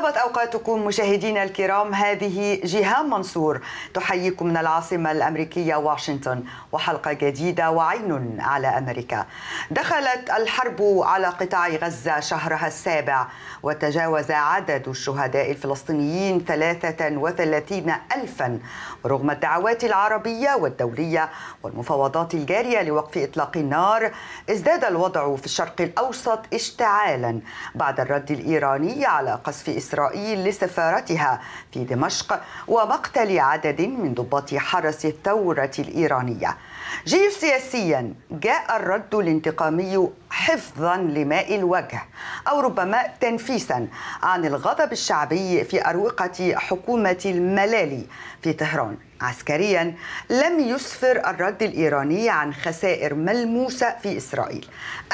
طابت أوقاتكم مشاهدينا الكرام هذه جيهان منصور تحييكم من العاصمة الأمريكية واشنطن وحلقة جديدة وعين على أمريكا دخلت الحرب على قطاع غزة شهرها السابع وتجاوز عدد الشهداء الفلسطينيين 33 ألفا ورغم الدعوات العربية والدولية والمفاوضات الجارية لوقف إطلاق النار ازداد الوضع في الشرق الأوسط اشتعالا بعد الرد الإيراني على قصف إسرائيل لسفارتها في دمشق ومقتل عدد من ضباط حرس الثورة الإيرانية جيوسياسيا جاء الرد الانتقامي حفظا لماء الوجه أو ربما تنفيسا عن الغضب الشعبي في أروقة حكومة الملالي في طهران عسكريا لم يسفر الرد الايراني عن خسائر ملموسه في اسرائيل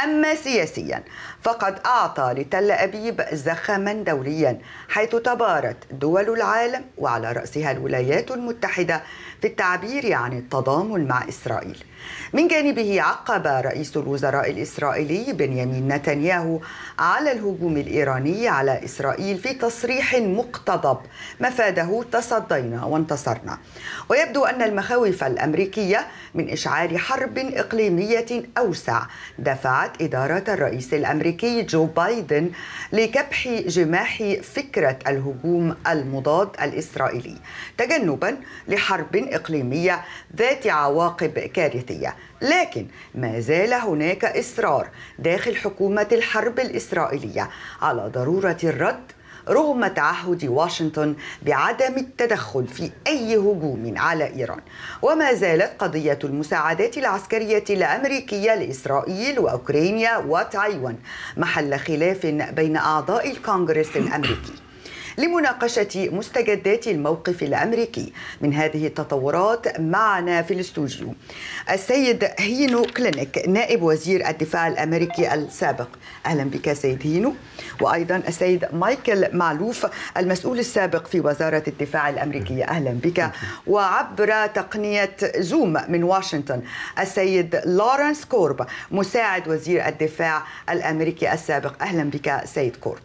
اما سياسيا فقد اعطى لتل ابيب زخما دوليا حيث تبارت دول العالم وعلى راسها الولايات المتحده في التعبير عن التضامن مع اسرائيل من جانبه عقب رئيس الوزراء الإسرائيلي بنيامين نتنياهو على الهجوم الإيراني على إسرائيل في تصريح مقتضب مفاده تصدينا وانتصرنا ويبدو أن المخاوف الأمريكية من إشعار حرب إقليمية أوسع دفعت إدارة الرئيس الأمريكي جو بايدن لكبح جماح فكرة الهجوم المضاد الإسرائيلي تجنبا لحرب إقليمية ذات عواقب كارثية الذاتية لكن ما زال هناك إصرار داخل حكومة الحرب الإسرائيلية على ضرورة الرد رغم تعهد واشنطن بعدم التدخل في أي هجوم على إيران وما زالت قضية المساعدات العسكرية الأمريكية لإسرائيل وأوكرانيا وتايوان محل خلاف بين أعضاء الكونغرس الأمريكي لمناقشة مستجدات الموقف الأمريكي من هذه التطورات معنا في الاستوديو السيد هينو كلينيك نائب وزير الدفاع الأمريكي السابق أهلا بك سيد هينو وأيضا السيد مايكل معلوف المسؤول السابق في وزارة الدفاع الأمريكية أهلا بك وعبر تقنية زوم من واشنطن السيد لورنس كورب مساعد وزير الدفاع الأمريكي السابق أهلا بك سيد كورب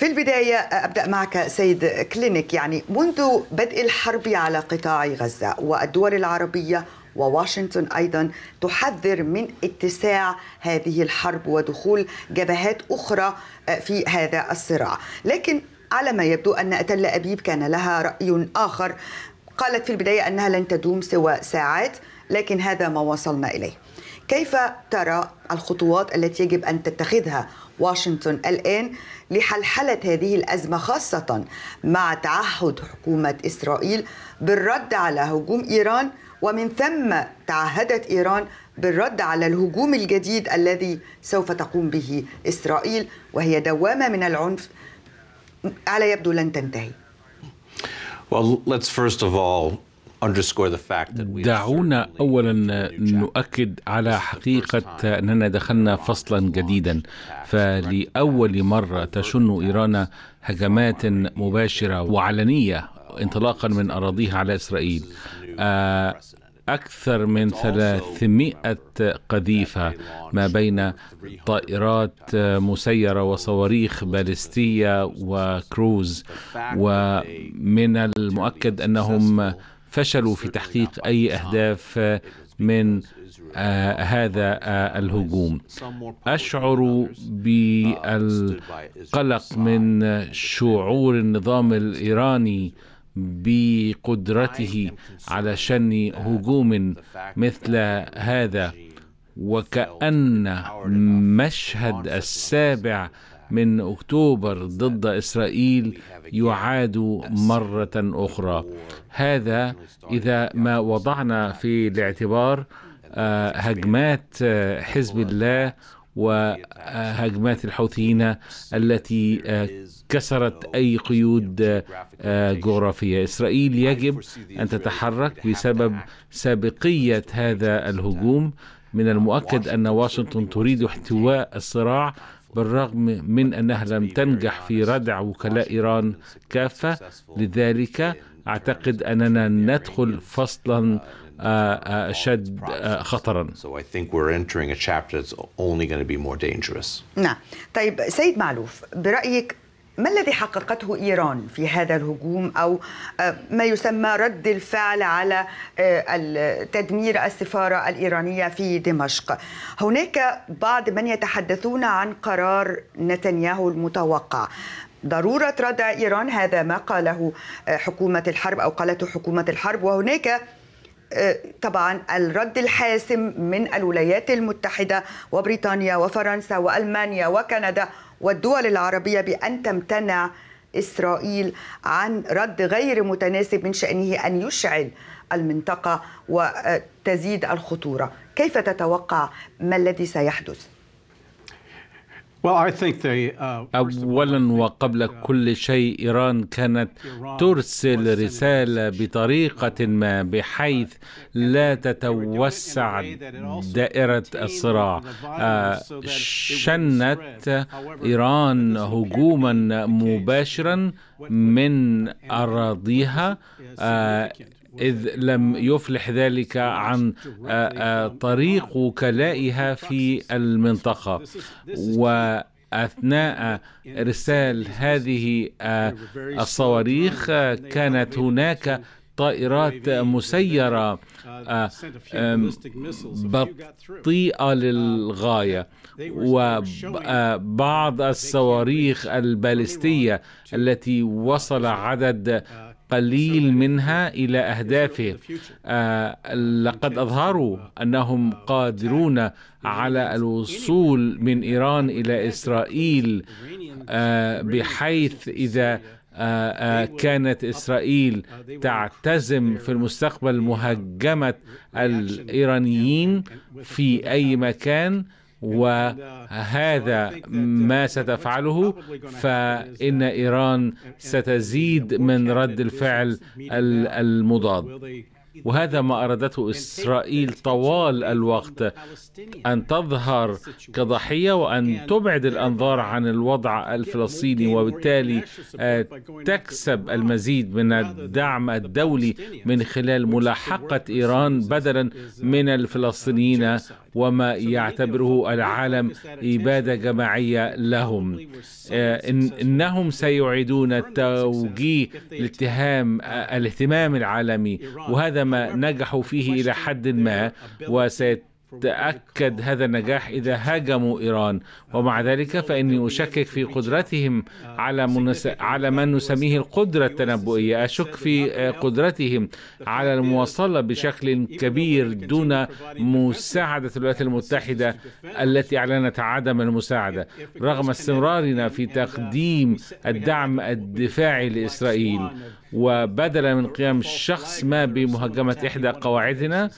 في البداية أبدأ معك سيد كلينيك يعني منذ بدء الحرب على قطاع غزة والدول العربية وواشنطن ايضا تحذر من اتساع هذه الحرب ودخول جبهات اخرى آه، في هذا الصراع، لكن على ما يبدو ان تل ابيب كان لها راي اخر، قالت في البدايه انها لن تدوم سوى ساعات، لكن هذا ما وصلنا اليه. كيف ترى الخطوات التي يجب ان تتخذها واشنطن الآن لحلحلة هذه الأزمة خاصة مع تعهد حكومة إسرائيل بالرد على هجوم إيران ومن ثم تعهدت إيران بالرد على الهجوم الجديد الذي سوف تقوم به إسرائيل وهي دوامة من العنف على يبدو لن تنتهي. Well, let's first of all دعونا اولا نؤكد على حقيقه اننا دخلنا فصلا جديدا فلاول مره تشن ايران هجمات مباشره وعلنيه انطلاقا من اراضيها على اسرائيل آه، أكثر من 300 قذيفة ما بين طائرات مسيرة وصواريخ باليستية وكروز ومن المؤكد أنهم فشلوا في تحقيق أي أهداف آه، من آه، هذا آه، الهجوم أشعر بالقلق من شعور النظام الإيراني بقدرته على شن هجوم مثل هذا وكأن مشهد السابع من اكتوبر ضد اسرائيل يعاد مره اخرى هذا اذا ما وضعنا في الاعتبار آه، هجمات آه، حزب الله وهجمات آه، الحوثيين التي كسرت اي قيود جغرافيه اسرائيل يجب ان تتحرك بسبب سابقيه هذا الهجوم من المؤكد ان واشنطن تريد احتواء الصراع بالرغم من أنها لم تنجح في ردع وكلاء إيران كافة لذلك أعتقد أننا ندخل فصلا آه، آه، أشد آه، خطرا نعم طيب سيد معلوف برأيك ما الذي حققته إيران في هذا الهجوم أو آه، ما يسمى رد الفعل على آه، تدمير السفارة الإيرانية في دمشق هناك بعض من يتحدثون عن قرار نتنياهو المتوقع ضرورة ردع إيران هذا ما قاله آه، حكومة الحرب أو قالته حكومة الحرب وهناك طبعا الرد الحاسم من الولايات المتحدة وبريطانيا وفرنسا وألمانيا وكندا والدول العربية بأن تمتنع إسرائيل عن رد غير متناسب من شأنه أن يشعل المنطقة وتزيد الخطورة كيف تتوقع ما الذي سيحدث؟ Uh, اولا وقبل uh, كل شيء ايران كانت ترسل رساله بطريقه uh, ما بحيث لا تتوسع دائره الصراع آه، شنت ايران هجوما مباشرا من اراضيها إذ لم يفلح ذلك عن آه، آه، طريق وكلائها في المنطقة و اثناء ارسال هذه آه، الصواريخ كانت هناك طائرات مسيرة بطيئة للغاية وبعض الصواريخ البالستية التي وصل عدد قليل منها إلى أهدافه آه، لقد أظهروا أنهم uh, قادرون على الوصول من إيران إلى إسرائيل آه، بحيث إذا آه، كانت إسرائيل uh, تعتزم في المستقبل uh, مهاجمة الإيرانيين في أي مكان وهذا ما ستفعله فإن إيران ستزيد من رد الفعل المضاد وهذا ما أرادته إسرائيل طوال الوقت أن تظهر كضحية وأن تبعد الأنظار عن الوضع الفلسطيني وبالتالي آه، تكسب المزيد من الدعم الدولي من خلال ملاحقة إيران بدلا من الفلسطينيين وما يعتبره العالم إبادة جماعية لهم آه، إنهم سيعيدون توجيه الاتهام آه، الاهتمام العالمي وهذا عدم نجحوا فيه إلى حد ما وسيت تأكد هذا النجاح إذا هاجموا إيران ومع ذلك فإني أشكك في قدرتهم على, منس... على ما نسميه القدرة التنبؤية أشك في آه، قدرتهم على المواصلة بشكل كبير دون مساعدة الولايات المتحدة التي أعلنت عدم المساعدة رغم استمرارنا في تقديم الدعم الدفاعي لإسرائيل وبدلا من قيام شخص ما بمهاجمة إحدى قواعدنا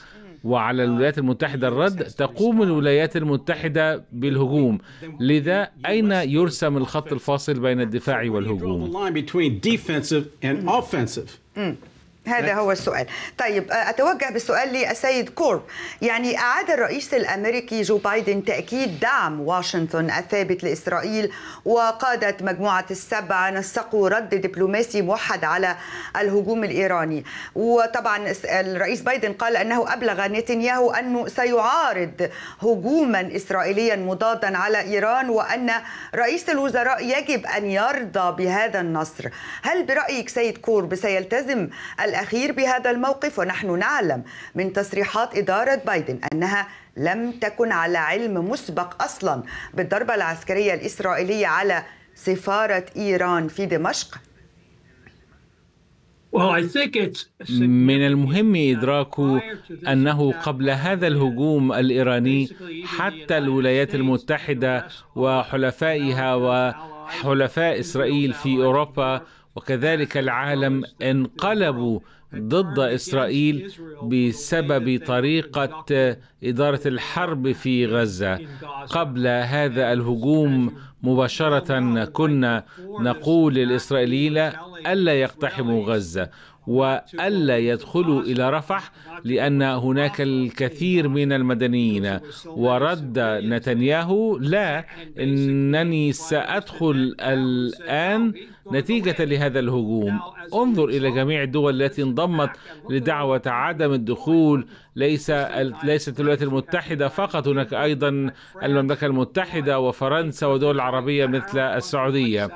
وعلى الولايات المتحدة الرد تقوم الولايات المتحدة بالهجوم لذا أين يرسم الخط الفاصل بين الدفاع والهجوم هذا هو السؤال طيب أتوجه بالسؤال للسيد كورب يعني أعاد الرئيس الأمريكي جو بايدن تأكيد دعم واشنطن الثابت لإسرائيل وقادة مجموعة السبع نسقوا رد دبلوماسي موحد على الهجوم الإيراني وطبعا الرئيس بايدن قال أنه أبلغ نتنياهو أنه سيعارض هجوما إسرائيليا مضادا على إيران وأن رئيس الوزراء يجب أن يرضى بهذا النصر هل برأيك سيد كورب سيلتزم الأخير بهذا الموقف ونحن نعلم من تصريحات إدارة بايدن أنها لم تكن على علم مسبق أصلا بالضربة العسكرية الإسرائيلية على سفارة إيران في دمشق من المهم إدراك أنه قبل هذا الهجوم الإيراني حتى الولايات المتحدة وحلفائها وحلفاء إسرائيل في أوروبا وكذلك العالم انقلبوا ضد اسرائيل بسبب طريقه اداره الحرب في غزه قبل هذا الهجوم مباشره كنا نقول للاسرائيليين الا يقتحموا غزه والا يدخلوا الى رفح لان هناك الكثير من المدنيين ورد نتنياهو لا انني سادخل الان نتيجة لهذا الهجوم انظر إلى جميع الدول التي انضمت لدعوة عدم الدخول ليس ليست الولايات المتحدة فقط هناك أيضا المملكة المتحدة وفرنسا ودول عربية مثل السعودية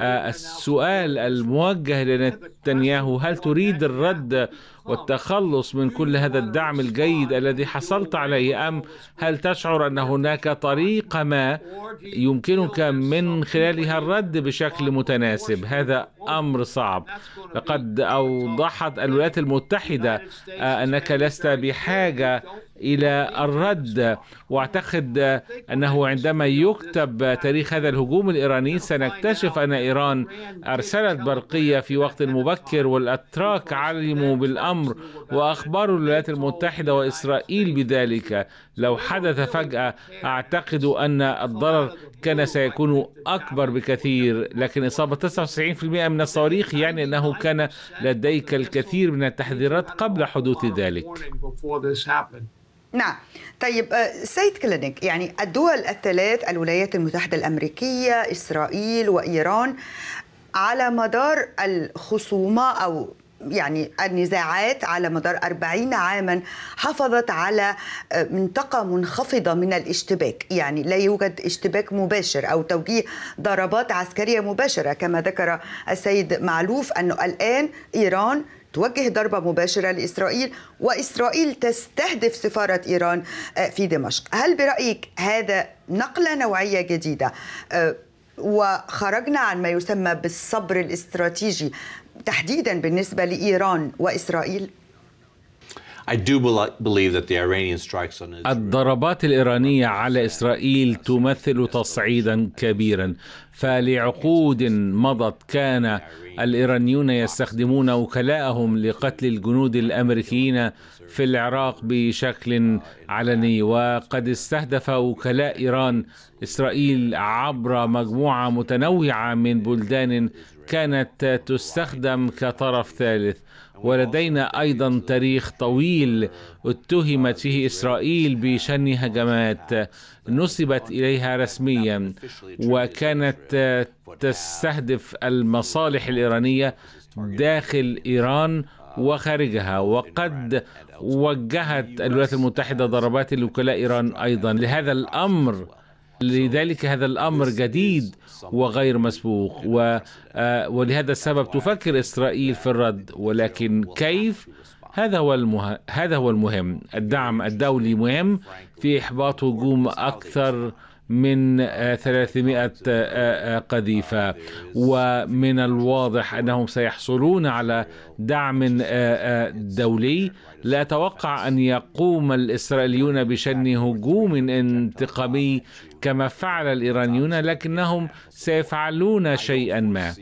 آه، السؤال الموجه لنتنياهو هل تريد الرد والتخلص من كل هذا الدعم الجيد الذي حصلت عليه أم هل تشعر أن هناك طريقة ما يمكنك من خلالها الرد بشكل متناسب هذا أمر صعب لقد أوضحت الولايات المتحدة آه، أنك لست بحاجة إلى الرد وأعتقد أنه عندما يكتب تاريخ هذا الهجوم الإيراني سنكتشف أن إيران أرسلت برقية في وقت مبكر والأتراك علموا بالأمر وأخبروا الولايات المتحدة وإسرائيل بذلك لو حدث فجأة أعتقد أن الضرر كان سيكون أكبر بكثير لكن إصابة 99% من الصواريخ يعني أنه كان لديك الكثير من التحذيرات قبل حدوث ذلك نعم طيب آه، سيد كلينيك يعني الدول الثلاث الولايات المتحدة الأمريكية إسرائيل وإيران على مدار الخصومة أو يعني النزاعات على مدار 40 عاما حافظت على آه، منطقة منخفضة من الاشتباك يعني لا يوجد اشتباك مباشر أو توجيه ضربات عسكرية مباشرة كما ذكر السيد معلوف أنه الآن إيران توجه ضربة مباشرة لإسرائيل وإسرائيل تستهدف سفارة إيران آه، في دمشق هل برأيك هذا نقلة نوعية جديدة آه، وخرجنا عن ما يسمى بالصبر الاستراتيجي تحديدا بالنسبه لايران واسرائيل؟ الضربات الإيرانية على إسرائيل تمثل تصعيدا كبيرا فلعقود مضت كان الإيرانيون يستخدمون وكلاءهم لقتل الجنود الأمريكيين في العراق بشكل علني وقد استهدف وكلاء إيران إسرائيل عبر مجموعة متنوعة من بلدان كانت تستخدم كطرف ثالث ولدينا أيضا تاريخ طويل اتهمت فيه إسرائيل بشن هجمات نسبت إليها رسميا وكانت تستهدف المصالح الإيرانية داخل إيران وخارجها وقد وجهت الولايات المتحدة ضربات لوكلاء إيران أيضا لهذا الأمر لذلك هذا الامر جديد وغير مسبوق آه، ولهذا السبب تفكر اسرائيل في الرد ولكن كيف هذا هو المه... هذا هو المهم الدعم الدولي مهم في احباط هجوم اكثر من 300 آه، آه، آه، قذيفة ومن الواضح أنهم سيحصلون على دعم دولي لا أتوقع أن يقوم الإسرائيليون بشن هجوم انتقامي كما فعل الإيرانيون لكنهم سيفعلون شيئا ما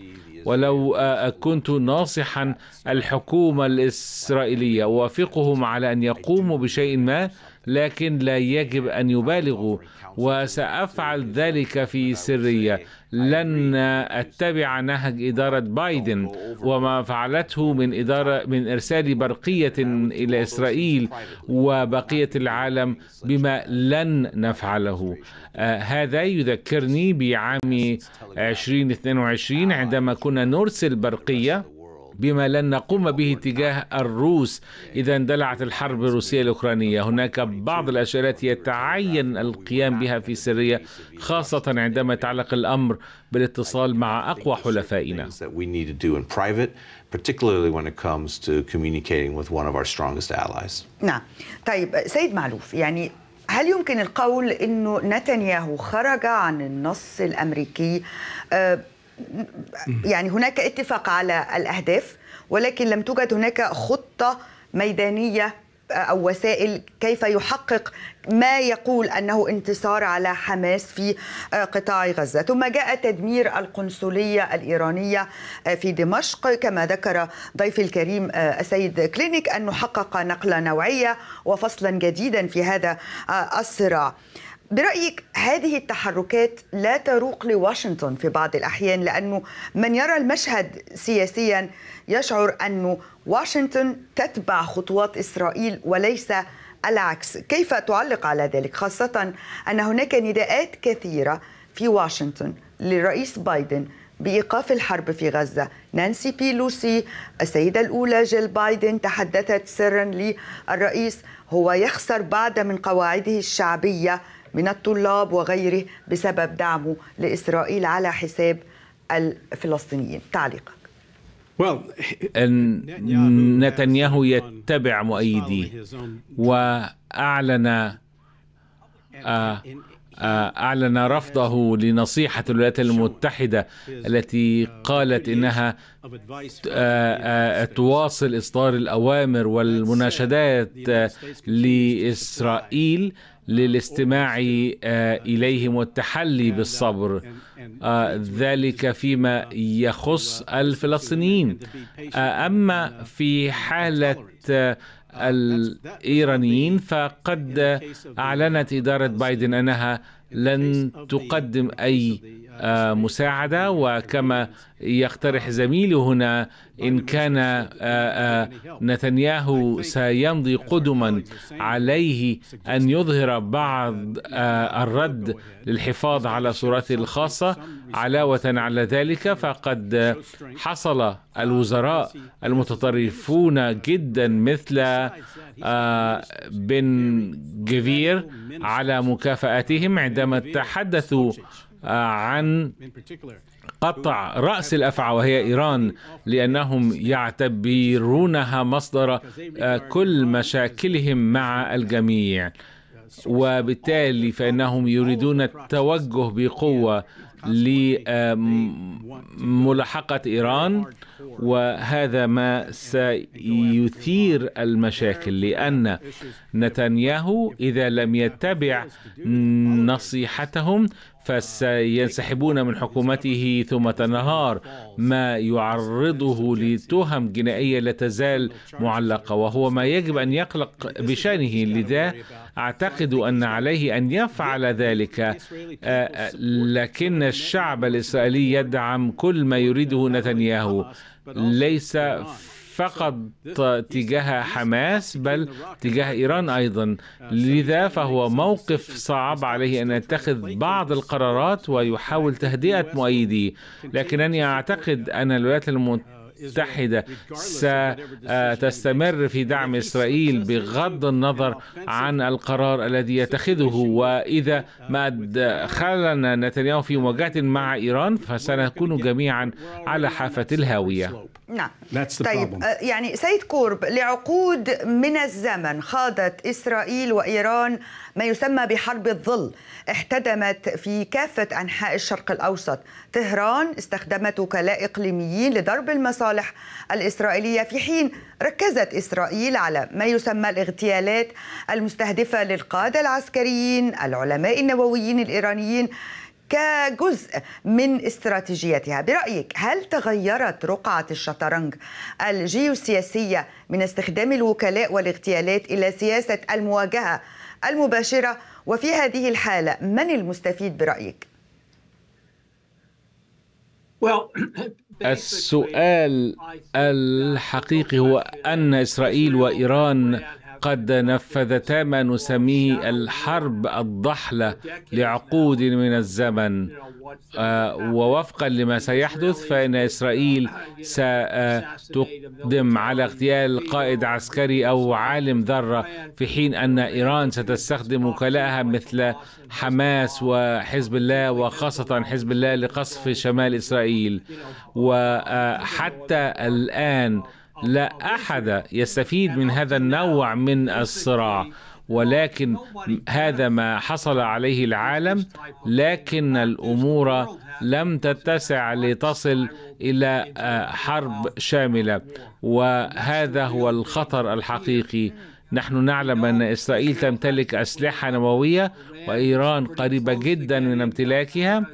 ولو كنت ناصحا الحكومة الإسرائيلية وافقهم على أن يقوموا بشيء ما لكن لا يجب أن يبالغوا وسأفعل ذلك في سرية لن أتبع نهج إدارة بايدن وما فعلته من إدارة من إرسال برقية إلى إسرائيل وبقية العالم بما لن نفعله آه، هذا يذكرني بعام 2022 عندما كنا نرسل برقية بما لن نقوم به تجاه الروس إذا اندلعت الحرب الروسية الأوكرانية هناك بعض الأشياء التي يتعين القيام بها في سرية خاصة عندما يتعلق الأمر بالاتصال مع أقوى حلفائنا particularly when it comes to communicating with one of our strongest allies. نعم. طيب سيد معلوف يعني هل يمكن القول انه نتنياهو خرج عن النص الامريكي آه، يعني هناك اتفاق على الأهداف ولكن لم توجد هناك خطة ميدانية أو وسائل كيف يحقق ما يقول أنه انتصار على حماس في آه، قطاع غزة ثم جاء تدمير القنصلية الإيرانية آه، في دمشق كما ذكر ضيفي الكريم آه، السيد كلينيك أنه حقق نقلة نوعية وفصلا جديدا في هذا الصراع برأيك هذه التحركات لا تروق لواشنطن في بعض الأحيان لأنه من يرى المشهد سياسيا يشعر أن واشنطن تتبع خطوات إسرائيل وليس العكس كيف تعلق على ذلك خاصة أن هناك نداءات كثيرة في واشنطن للرئيس بايدن بإيقاف الحرب في غزة نانسي بيلوسي السيدة الأولى جيل بايدن تحدثت سرا للرئيس هو يخسر بعض من قواعده الشعبية من الطلاب وغيره بسبب دعمه لإسرائيل على حساب الفلسطينيين تعليقك نتنياهو يتبع مؤيديه وأعلن آه، آه، أعلن رفضه لنصيحة الولايات المتحدة التي قالت إنها آه، آه، تواصل إصدار الأوامر والمناشدات لإسرائيل للاستماع إليهم والتحلي بالصبر ذلك فيما يخص الفلسطينيين أما في حالة آه، الإيرانيين فقد أعلنت إدارة بايدن أنها لن تقدم أي آه، آه، مساعدة وكما يقترح آه، زميلي هنا إن كان نتنياهو سيمضي قدما عليه أن يظهر uh, بعض الرد للحفاظ على صورته الخاصة علاوة على ذلك فقد حصل uh, الوزراء المتطرفون جدا مثل بن جفير على مكافاتهم عندما تحدثوا آه، عن قطع رأس الأفعى وهي إيران لأنهم يعتبرونها مصدر آه، كل مشاكلهم مع الجميع وبالتالي فإنهم يريدون التوجه بقوة لملاحقة إيران وهذا ما سيثير المشاكل لأن نتنياهو إذا لم يتبع نصيحتهم uh, فسينسحبون من حكومته ثم تنهار ما يعرضه لتهم جنائية لا تزال معلقة وهو ما يجب أن يقلق بشأنه لذا اعتقد ان عليه ان يفعل ذلك آه، آه، لكن الشعب الاسرائيلي يدعم كل ما يريده نتنياهو ليس فقط تجاه حماس بل تجاه ايران ايضا لذا فهو موقف صعب عليه ان يتخذ بعض القرارات ويحاول تهدئه مؤيديه لكنني اعتقد ان الولايات المتحده المتحدة ستستمر آه، في دعم إسرائيل بغض النظر عن القرار الذي يتخذه وإذا uh, ما خلنا نتنياهو في مواجهة مع إيران فسنكون جميعا على حافة الهاوية نعم طيب آه، يعني سيد كورب لعقود من الزمن خاضت إسرائيل وإيران ما يسمى بحرب الظل احتدمت في كافة أنحاء الشرق الأوسط طهران استخدمت وكلاء إقليميين لضرب المصالح الإسرائيلية في حين ركزت إسرائيل على ما يسمى الاغتيالات المستهدفة للقادة العسكريين العلماء النوويين الإيرانيين كجزء من استراتيجيتها برأيك هل تغيرت رقعة الشطرنج الجيوسياسية من استخدام الوكلاء والاغتيالات إلى سياسة المواجهة المباشرة وفي هذه الحالة من المستفيد برأيك؟ السؤال الحقيقي هو أن إسرائيل وإيران لقد نفذتا ما نسميه الحرب الضحله لعقود من الزمن آه، ووفقا لما سيحدث فان اسرائيل ستقدم على اغتيال قائد عسكري او عالم ذره في حين ان ايران ستستخدم وكلاءها مثل حماس وحزب الله وخاصه حزب الله لقصف شمال اسرائيل وحتى الان لا احد يستفيد من هذا النوع من الصراع ولكن هذا ما حصل عليه العالم لكن الامور لم تتسع لتصل الى آه، حرب شامله وهذا هو الخطر الحقيقي نحن نعلم أن إسرائيل تمتلك أسلحة نووية وإيران قريبة جدا من امتلاكها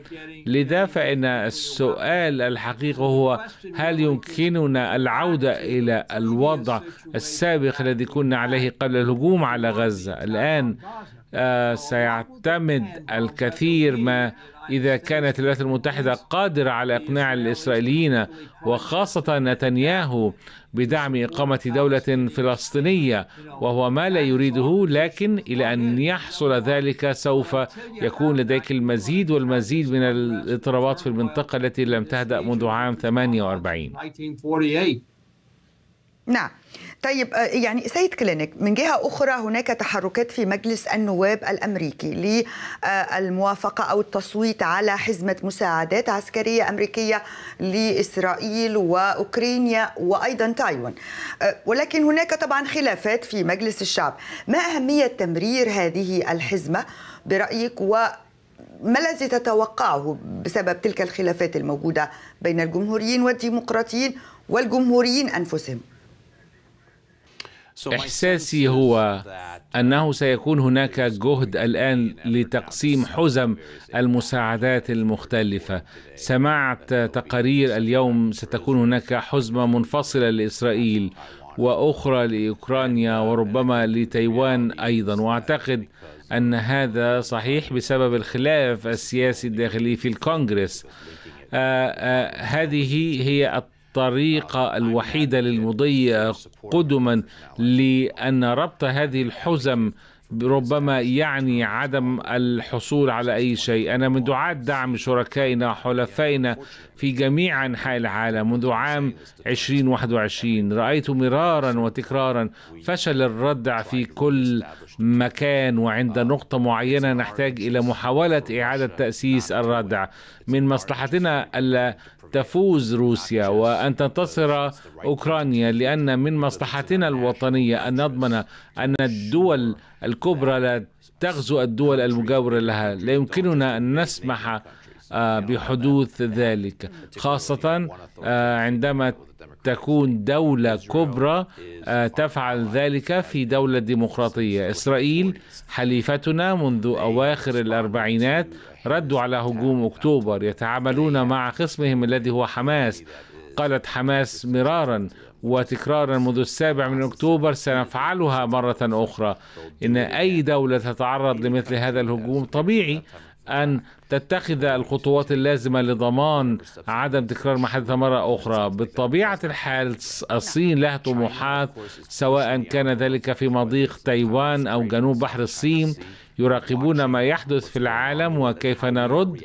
لذا فإن السؤال الحقيقي هو هل يمكننا العودة إلى الوضع السابق الذي كنا عليه قبل الهجوم على غزة الآن آه، سيعتمد الكثير ما إذا كانت الولايات المتحدة قادرة على إقناع الإسرائيليين وخاصة نتنياهو بدعم إقامة دولة فلسطينية وهو ما لا يريده لكن إلى أن يحصل ذلك سوف يكون لديك المزيد والمزيد من الاضطرابات في المنطقة التي لم تهدأ منذ عام 48 نعم طيب آه، يعني سيد كلينيك من جهة أخرى هناك تحركات في مجلس النواب الأمريكي للموافقة أو التصويت على حزمة مساعدات عسكرية أمريكية لإسرائيل وأوكرانيا وأيضا تايوان آه، ولكن هناك طبعا خلافات في مجلس الشعب ما أهمية تمرير هذه الحزمة برأيك وما الذي تتوقعه بسبب تلك الخلافات الموجودة بين الجمهوريين والديمقراطيين والجمهوريين أنفسهم؟ إحساسي هو أنه سيكون هناك جهد الآن لتقسيم حزم المساعدات المختلفة سمعت تقارير اليوم ستكون هناك حزمة منفصلة لإسرائيل وأخرى لأوكرانيا وربما لتايوان أيضا وأعتقد أن هذا صحيح بسبب الخلاف السياسي الداخلي في الكونغرس آآ آآ آه، آه، هذه هي الطريقة الوحيدة للمضي قدما لأن ربط هذه الحزم ربما يعني عدم الحصول على أي شيء أنا من دعاة دعم شركائنا حلفائنا في جميع أنحاء العالم منذ عام 2021 رأيت مرارا وتكرارا فشل الردع في كل مكان وعند نقطة معينة نحتاج إلى محاولة إعادة تأسيس الردع من مصلحتنا ألا تفوز روسيا وأن تنتصر أوكرانيا لأن من مصلحتنا الوطنية أن نضمن أن الدول الكبرى لا تغزو الدول المجاورة لها لا يمكننا أن نسمح آه، بحدوث ذلك خاصة آه، عندما تكون دولة كبرى آه، تفعل ذلك في دولة ديمقراطية إسرائيل حليفتنا منذ أواخر الأربعينات ردوا على هجوم أكتوبر يتعاملون مع خصمهم الذي هو حماس قالت حماس مرارا وتكرارا منذ السابع من أكتوبر سنفعلها مرة أخرى إن أي دولة تتعرض لمثل هذا الهجوم طبيعي أن تتخذ الخطوات اللازمة لضمان عدم تكرار ما حدث مرة أخرى بطبيعة الحال الصين لها طموحات سواء كان ذلك في مضيق تايوان أو جنوب بحر الصين يراقبون ما يحدث في العالم وكيف نرد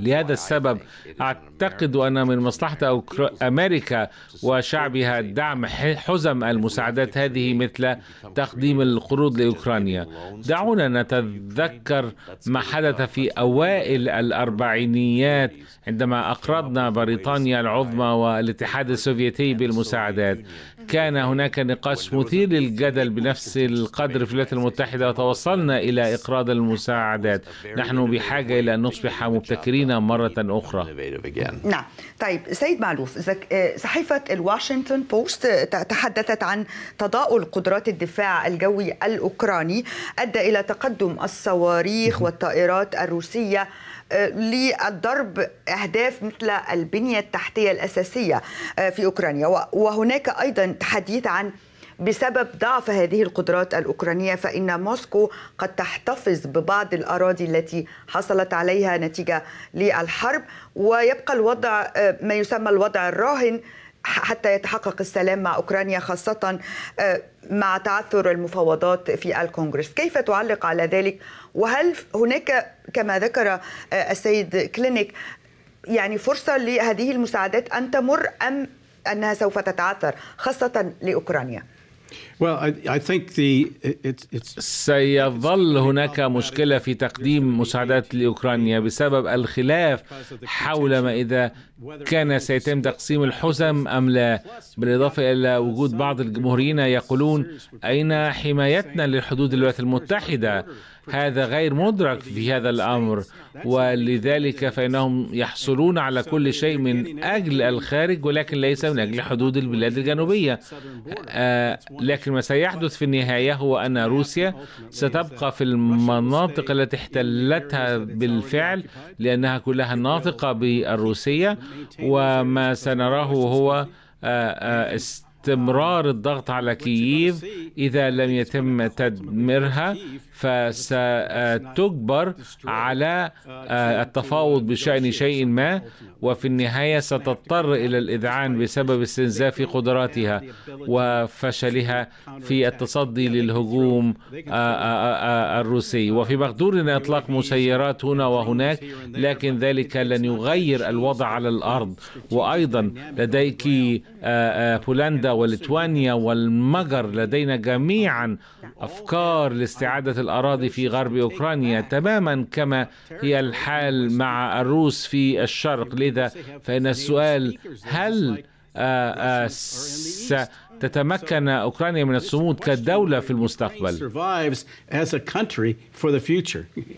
لهذا السبب أعتقد أن من مصلحة أمريكا وشعبها دعم حزم المساعدات هذه مثل تقديم القروض لأوكرانيا دعونا نتذكر ما حدث في أوائل الأربعينيات عندما أقرضنا بريطانيا العظمى والاتحاد السوفيتي بالمساعدات كان هناك نقاش مثير للجدل بنفس القدر في الولايات المتحدة وتوصلنا إلى إقراض المساعدات نحن بحاجة إلى أن نصبح مبتكرين علينا مرة أخرى نعم طيب سيد معلوف آه، صحيفة الواشنطن بوست آه، تحدثت عن تضاؤل قدرات الدفاع الجوي الأوكراني أدى إلى تقدم الصواريخ والطائرات الروسية آه، للضرب أهداف مثل البنية التحتية الأساسية في أوكرانيا وهناك أيضا تحديث عن بسبب ضعف هذه القدرات الأوكرانية فإن موسكو قد تحتفظ ببعض الأراضي التي حصلت عليها نتيجة للحرب ويبقى الوضع آه، ما يسمى الوضع الراهن حتى يتحقق السلام مع اوكرانيا خاصه آه، مع تعثر المفاوضات في الكونغرس، كيف تعلق على ذلك؟ وهل هناك كما ذكر آه، السيد كلينيك يعني فرصه لهذه المساعدات ان تمر ام انها سوف تتعثر خاصه لاوكرانيا؟ سيظل هناك مشكلة في تقديم مساعدات لأوكرانيا بسبب الخلاف حول ما إذا كان سيتم تقسيم الحزم أم لا بالإضافة إلى وجود بعض الجمهوريين يقولون أين حمايتنا للحدود الولايات المتحدة هذا غير مدرك في هذا الأمر ولذلك فإنهم يحصلون على كل شيء من أجل الخارج ولكن ليس من أجل حدود البلاد الجنوبية آه، لكن ما سيحدث في النهاية هو أن روسيا ستبقى في المناطق التي احتلتها بالفعل لأنها كلها ناطقة بالروسية وما سنراه هو آه، آه، استمرار الضغط على كييف إذا لم يتم تدميرها فستجبر على آه، التفاوض بشأن شيء ما وفي النهاية ستضطر إلى الإذعان بسبب استنزاف قدراتها وفشلها في التصدي للهجوم آه، آه، الروسي وفي مقدورنا إطلاق مسيرات هنا وهناك لكن ذلك لن يغير الوضع على الأرض وأيضا لديك بولندا وليتوانيا والمجر لدينا جميعا أفكار لاستعادة الأرض الأراضي في غرب أوكرانيا تماما كما هي الحال مع الروس في الشرق لذا فإن السؤال هل آآ آه، آآ آه، ستتمكن أوكرانيا من الصمود كدولة في المستقبل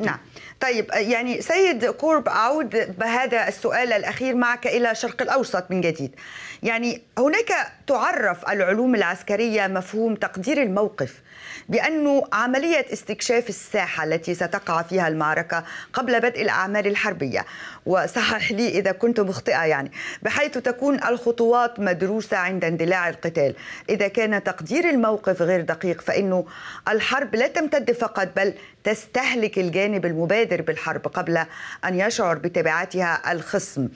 نعم طيب يعني سيد كورب أعود بهذا السؤال الأخير معك إلى الشرق الأوسط من جديد يعني هناك تعرف العلوم العسكرية مفهوم تقدير الموقف بانه عملية استكشاف الساحة التي ستقع فيها المعركة قبل بدء الأعمال الحربية وصحح لي إذا كنت مخطئة يعني بحيث تكون الخطوات مدروسة عند اندلاع القتال إذا كان تقدير الموقف غير دقيق فإنه الحرب لا تمتد فقط بل تستهلك الجانب المبادر بالحرب قبل أن يشعر بتبعاتها الخصم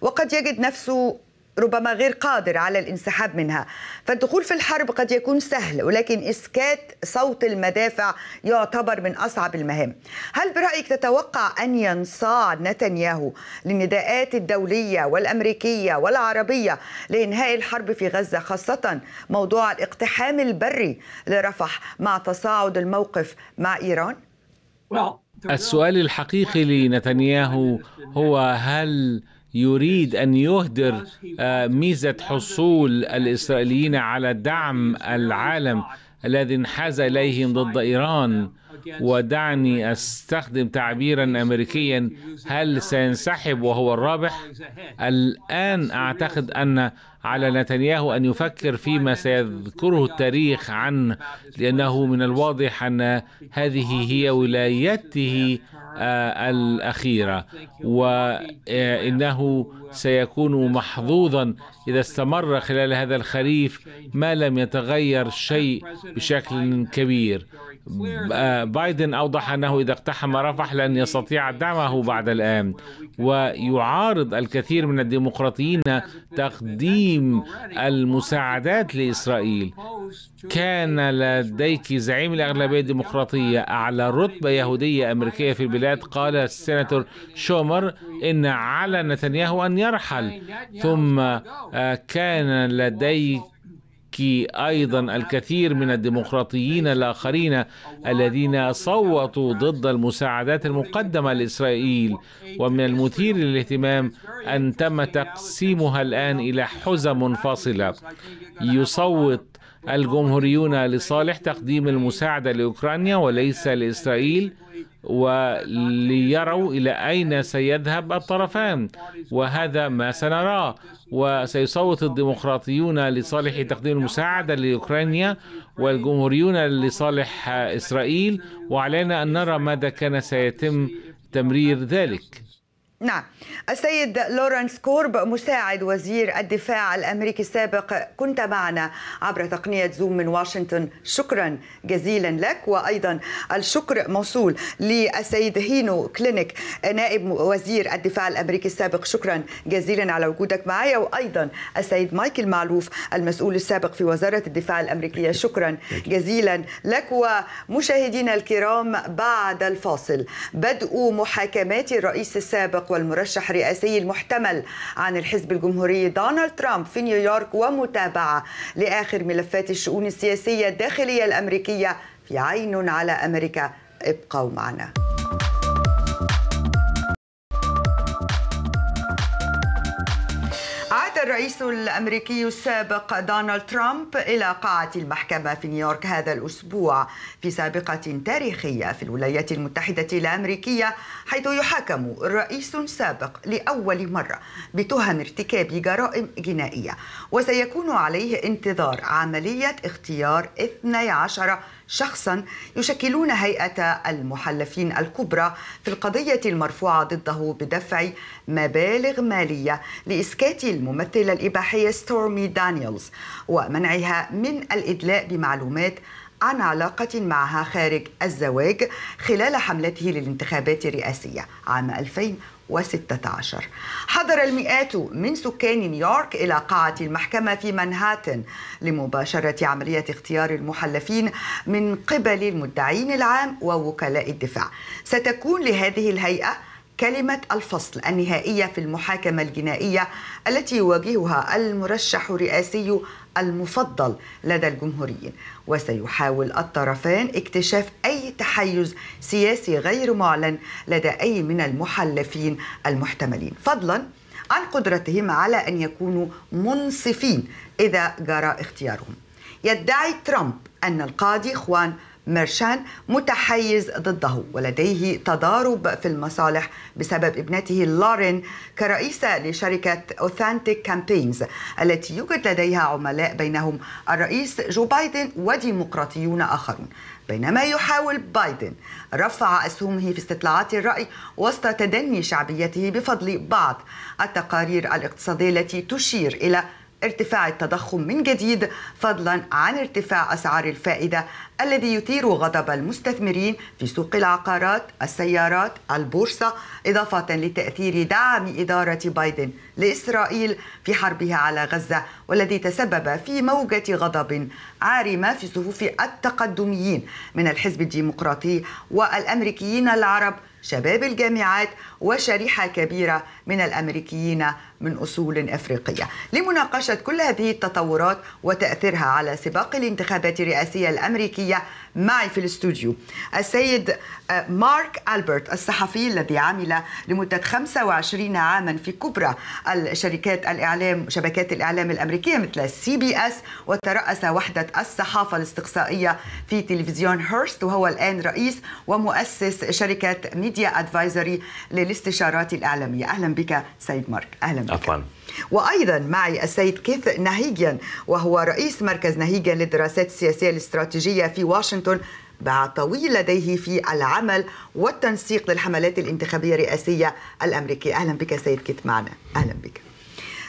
وقد يجد نفسه ربما غير قادر على الانسحاب منها فالدخول في الحرب قد يكون سهل ولكن إسكات صوت المدافع يعتبر من أصعب المهام هل برأيك تتوقع أن ينصاع نتنياهو للنداءات الدولية والأمريكية والعربية لإنهاء الحرب في غزة خاصة موضوع الاقتحام البري لرفح مع تصاعد الموقف مع إيران؟ السؤال الحقيقي لنتنياهو هو هل يريد أن يهدر آه، ميزة حصول الإسرائيليين على دعم العالم الذي انحاز إليهم ضد إيران ودعني أستخدم تعبيرا أمريكيا هل سينسحب وهو الرابح؟ الآن أعتقد أن على نتنياهو أن يفكر فيما سيذكره التاريخ عنه لأنه من الواضح أن هذه هي ولايته آه، الأخيرة وإنه سيكون محظوظا إذا استمر خلال هذا الخريف ما لم يتغير شيء بشكل كبير آه، بايدن أوضح أنه إذا اقتحم رفح لن يستطيع دعمه بعد الآن ويعارض الكثير من الديمقراطيين تقديم تقديم المساعدات لإسرائيل كان لديك زعيم الأغلبية الديمقراطية أعلى رتبة يهودية أمريكية في البلاد قال السيناتور شومر إن على نتنياهو أن يرحل ثم آه، كان لديك يبكي ايضا الكثير من الديمقراطيين الاخرين الذين صوتوا ضد المساعدات المقدمه لاسرائيل ومن المثير للاهتمام ان تم تقسيمها الان الى حزم منفصله يصوت الجمهوريون لصالح تقديم المساعدة لأوكرانيا وليس لإسرائيل وليروا إلى أين سيذهب الطرفان وهذا ما سنراه وسيصوت الديمقراطيون لصالح تقديم المساعدة لأوكرانيا والجمهوريون لصالح إسرائيل وعلينا أن نرى ماذا كان سيتم تمرير ذلك نعم السيد لورنس كورب مساعد وزير الدفاع الامريكي السابق كنت معنا عبر تقنيه زوم من واشنطن شكرا جزيلا لك وايضا الشكر موصول للسيد هينو كلينيك نائب وزير الدفاع الامريكي السابق شكرا جزيلا على وجودك معي وايضا السيد مايكل معلوف المسؤول السابق في وزاره الدفاع الامريكيه شكرا جزيلا لك ومشاهدينا الكرام بعد الفاصل بدء محاكمات الرئيس السابق السابق والمرشح الرئاسي المحتمل عن الحزب الجمهوري دونالد ترامب في نيويورك ومتابعة لآخر ملفات الشؤون السياسية الداخلية الأمريكية في عين على أمريكا ابقوا معنا الرئيس الامريكي السابق دونالد ترامب الى قاعه المحكمه في نيويورك هذا الاسبوع في سابقه تاريخيه في الولايات المتحده الامريكيه حيث يحاكم رئيس سابق لاول مره بتهم ارتكاب جرائم جنائيه وسيكون عليه انتظار عمليه اختيار 12 شخصا يشكلون هيئة المحلفين الكبرى في القضية المرفوعة ضده بدفع مبالغ مالية لإسكات الممثلة الإباحية ستورمي دانييلز ومنعها من الإدلاء بمعلومات عن علاقة معها خارج الزواج خلال حملته للانتخابات الرئاسية عام 2000 2016 حضر المئات من سكان نيويورك إلى قاعة المحكمة في منهاتن لمباشرة عملية اختيار المحلفين من قبل المدعين العام ووكلاء الدفاع ستكون لهذه الهيئة كلمة الفصل النهائية في المحاكمة الجنائية التي يواجهها المرشح الرئاسي المفضل لدى الجمهوريين وسيحاول الطرفان اكتشاف أي تحيز سياسي غير معلن لدى أي من المحلفين المحتملين فضلا عن قدرتهم على أن يكونوا منصفين إذا جرى اختيارهم يدعي ترامب أن القاضي خوان ميرشان متحيز ضده ولديه تضارب في المصالح بسبب ابنته لارين كرئيسة لشركة أوثنتيك كامبينز التي يوجد لديها عملاء بينهم الرئيس جو بايدن وديمقراطيون آخرون بينما يحاول بايدن رفع أسهمه في استطلاعات الرأي وسط تدني شعبيته بفضل بعض التقارير الاقتصادية التي تشير إلى ارتفاع التضخم من جديد فضلا عن ارتفاع اسعار الفائده الذي يثير غضب المستثمرين في سوق العقارات، السيارات، البورصه، اضافه لتاثير دعم اداره بايدن لاسرائيل في حربها على غزه والذي تسبب في موجه غضب عارمه في صفوف التقدميين من الحزب الديمقراطي والامريكيين العرب شباب الجامعات وشريحه كبيره من الامريكيين من أصول أفريقية لمناقشة كل هذه التطورات وتأثيرها على سباق الانتخابات الرئاسية الأمريكية معي في الاستوديو السيد آه، مارك ألبرت الصحفي الذي عمل لمدة 25 عاما في كبرى الشركات الإعلام شبكات الإعلام الأمريكية مثل سي بي أس وترأس وحدة الصحافة الاستقصائية في تلفزيون هيرست وهو الآن رئيس ومؤسس شركة ميديا أدفايزري للاستشارات الإعلامية أهلا بك سيد مارك أهلا عفوا وأيضا معي السيد كيث نهيجيان وهو رئيس مركز نهيجيان للدراسات السياسية الاستراتيجية في واشنطن باع طويل لديه في العمل والتنسيق للحملات الانتخابية الرئاسية الأمريكية أهلا بك سيد كيث معنا أهلا بك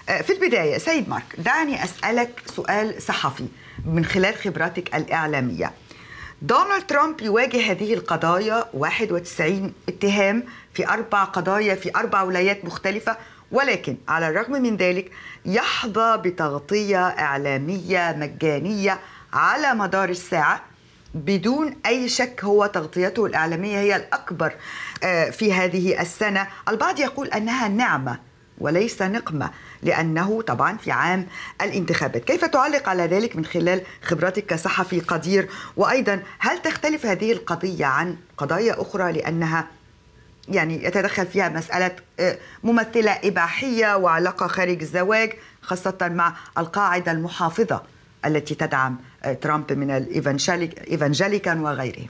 آه، في البداية سيد مارك دعني أسألك سؤال صحفي من خلال خبراتك الإعلامية دونالد ترامب يواجه هذه القضايا 91 اتهام في أربع قضايا في أربع ولايات مختلفة ولكن على الرغم من ذلك يحظى بتغطية إعلامية مجانية على مدار الساعة بدون أي شك هو تغطيته الإعلامية هي الأكبر آه، في هذه السنة البعض يقول أنها نعمة وليس نقمة لأنه طبعا في عام الانتخابات كيف تعلق على ذلك من خلال خبرتك كصحفي قدير وأيضا هل تختلف هذه القضية عن قضايا أخرى لأنها يعني يتدخل فيها مسألة آه، ممثلة إباحية وعلاقة خارج الزواج خاصة مع القاعدة المحافظة التي تدعم آه، ترامب من الإيفانجاليكا وغيرهم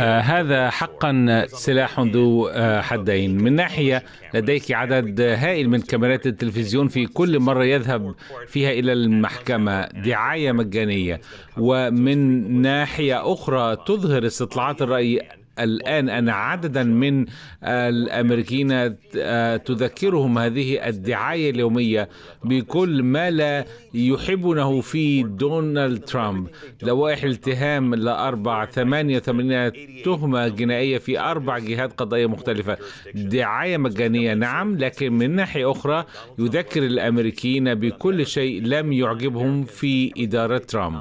آه، هذا حقا سلاح ذو حدين من ناحية لديك عدد هائل من كاميرات التلفزيون في كل مرة يذهب فيها إلى المحكمة دعاية مجانية ومن ناحية أخرى تظهر استطلاعات الرأي الآن أن عددا من الأمريكيين آه، تذكرهم هذه الدعاية اليومية بكل ما لا يحبونه في دونالد ترامب لوائح التهام لأربع ثمانية ثمانية تهمة جنائية في أربع جهات قضائية مختلفة دعاية مجانية نعم لكن من ناحية أخرى يذكر الأمريكيين بكل شيء لم يعجبهم في إدارة ترامب